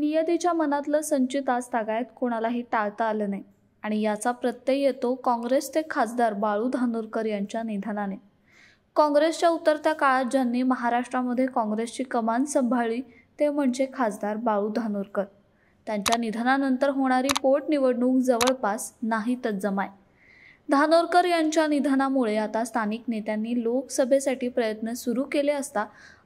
नियतीच्या मनातलं संचित आज तागायत कोणालाही टाळता आलं नाही आणि याचा प्रत्यय येतो काँग्रेसचे खासदार बाळू धानोरकर यांच्या निधनाने काँग्रेसच्या उतरत्या काळात ज्यांनी महाराष्ट्रामध्ये काँग्रेसची कमान सांभाळली ते म्हणजे खासदार बाळू धानोरकर त्यांच्या निधनानंतर होणारी पोटनिवडणूक जवळपास नाहीतच जमाय धानोरकर यांच्या निधनामुळे आता स्थानिक नेत्यांनी लोकसभेसाठी प्रयत्न सुरू केले असता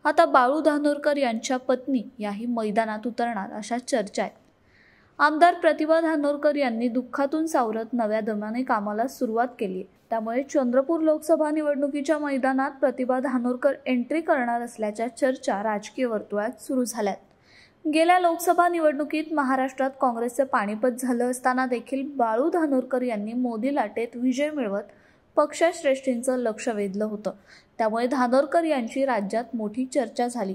आता बाळू धानोरकर यांच्या पत्नी याही मैदानात उतरणार अशा चर्चा आहेत आमदार प्रतिभा धानोरकर यांनी दुःखातून सावरत नव्या दमाने कामाला सुरुवात केली त्यामुळे चंद्रपूर लोकसभा निवडणुकीच्या मैदानात प्रतिभा धानोरकर एंट्री करणार असल्याच्या चर्चा राजकीय वर्तुळात सुरू झाल्यात गेल्या लोकसभा निवडणुकीत महाराष्ट्रात काँग्रेसचं पाणीपत झालं असताना देखील बाळू धानोरकर यांनी मोदी लाटेत विजय मिळवत पक्षश्रेष्ठींचं लक्ष वेधलं होतं त्यामुळे धानोरकर यांची राज्यात मोठी चर्चा झाली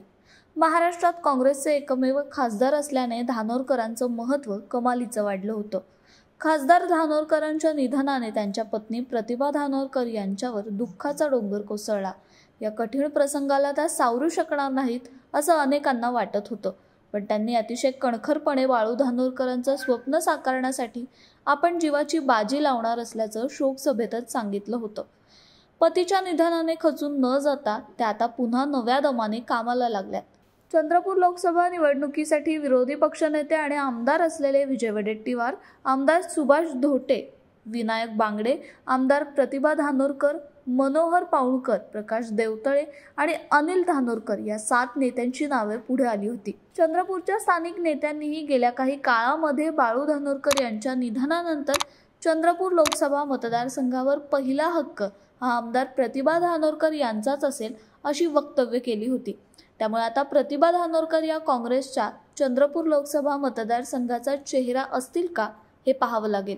महाराष्ट्रात काँग्रेसचे एकमेव खासदार असल्याने धानोरकरांचं महत्त्व कमालीचं वाढलं होतं खासदार धानोरकरांच्या निधनाने त्यांच्या पत्नी प्रतिभा धानोरकर यांच्यावर दुःखाचा डोंगर कोसळला या कठीण प्रसंगाला त्या सावरू शकणार नाहीत असं अनेकांना वाटत होतं पण त्यांनी अतिशय कणखरपणे वाळू धानोरकरांचं स्वप्न साकारण्यासाठी आपण जीवाची बाजी लावणार असल्याचं शोक सभेतच सांगितलं होतं पतीच्या निधनाने खचून न जाता त्या आता पुन्हा नव्या दमाने कामाला लागल्यात चंद्रपूर लोकसभा निवडणुकीसाठी विरोधी पक्षनेते आणि आमदार असलेले विजय वडेट्टीवार आमदार सुभाष धोटे विनायक बांगडे आमदार प्रतिभा धानोरकर मनोहर पाऊणकर प्रकाश देवतळे आणि अनिल धानोरकर या सात नेत्यांची नावे पुढे आली होती चंद्रपूरच्या स्थानिक नेत्यांनीही गेल्या काही काळामध्ये बाळू धानोरकर यांच्या निधनानंतर चंद्रपूर लोकसभा मतदारसंघावर पहिला हक्क हा आमदार प्रतिभा धानोरकर यांचाच असेल अशी वक्तव्य केली होती त्यामुळे आता प्रतिभा धानोरकर या काँग्रेसच्या चंद्रपूर लोकसभा मतदारसंघाचा चेहरा असतील का हे पाहावं लागेल